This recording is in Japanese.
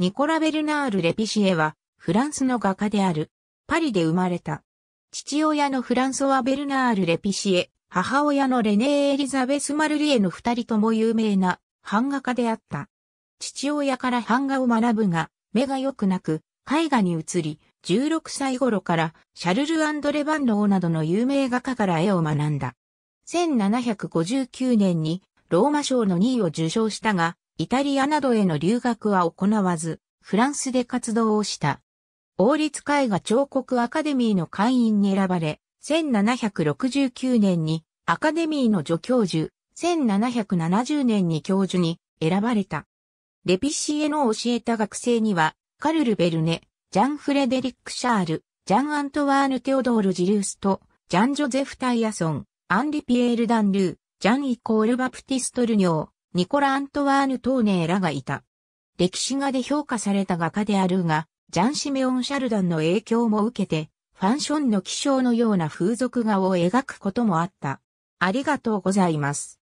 ニコラ・ベルナール・レピシエは、フランスの画家である。パリで生まれた。父親のフランソワ・ベルナール・レピシエ、母親のレネー・エリザベス・マルリエの二人とも有名な版画家であった。父親から版画を学ぶが、目が良くなく、絵画に移り、16歳頃からシャルル・アンドレ・バンローなどの有名画家から絵を学んだ。1759年にローマ賞の2位を受賞したが、イタリアなどへの留学は行わず、フランスで活動をした。王立絵画彫刻アカデミーの会員に選ばれ、1769年にアカデミーの助教授、1770年に教授に選ばれた。レピシエの教えた学生には、カルル・ベルネ、ジャン・フレデリック・シャール、ジャン・アントワーヌ・テオドール・ジルースト、ジャン・ジョゼフ・タイヤソン、アンリ・ピエール・ダン・ルー、ジャン・イコール・バプティストルニョー、ニコラ・アントワーヌ・トーネーらがいた。歴史画で評価された画家であるが、ジャン・シメオン・シャルダンの影響も受けて、ファンションの気象のような風俗画を描くこともあった。ありがとうございます。